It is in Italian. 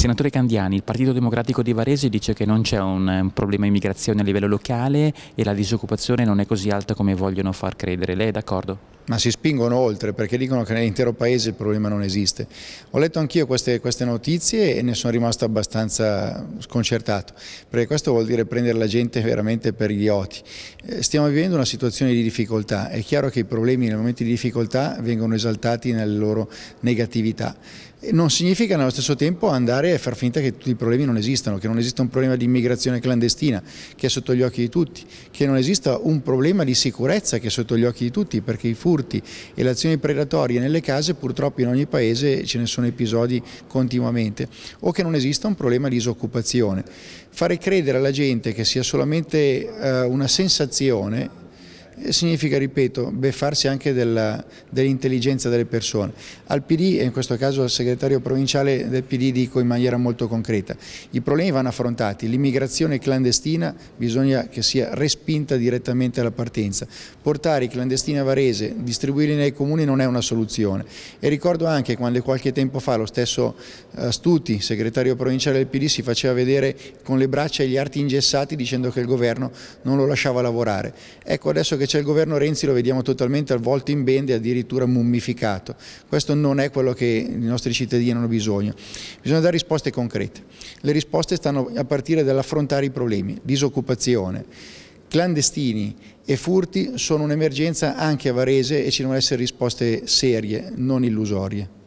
Senatore Candiani, il Partito Democratico di Varese dice che non c'è un, eh, problema immigrazione a livello locale e la disoccupazione non è così alta come vogliono far credere. Lei è d'accordo? Ma si spingono oltre perché dicono che nell'intero paese il problema non esiste. Ho letto anch'io queste, queste notizie e ne sono rimasto abbastanza sconcertato, perché questo vuol dire prendere la gente veramente per idioti. Eh, stiamo vivendo una situazione di difficoltà, è chiaro che i problemi nei momenti di difficoltà vengono esaltati nella loro negatività. Non significa nello stesso tempo andare storia è far finta che tutti i problemi non esistano, che non esista un problema di immigrazione clandestina che è sotto gli occhi di tutti, che non esista un problema di sicurezza che è sotto gli occhi di tutti perché i furti e le azioni predatorie nelle case purtroppo in ogni paese ce ne sono episodi continuamente o che non esista un problema di disoccupazione. Fare credere alla gente che sia solamente eh, una sensazione significa, ripeto, beffarsi anche dell'intelligenza dell delle persone. Al PD, e in questo caso al segretario provinciale del PD dico in maniera molto concreta, i problemi vanno affrontati, l'immigrazione clandestina bisogna che sia respinta direttamente alla partenza, portare i clandestini a Varese, distribuirli nei comuni non è una soluzione e ricordo anche quando qualche tempo fa lo stesso eh, Astuti, segretario provinciale del PD, si faceva vedere con le braccia e gli arti ingessati dicendo che il governo non lo lasciava lavorare. Ecco adesso che c'è il governo Renzi lo vediamo totalmente avvolto in bende e addirittura mummificato. Questo non è quello che i nostri cittadini hanno bisogno. Bisogna dare risposte concrete. Le risposte stanno a partire dall'affrontare i problemi, disoccupazione, clandestini e furti sono un'emergenza anche a Varese e ci devono essere risposte serie, non illusorie.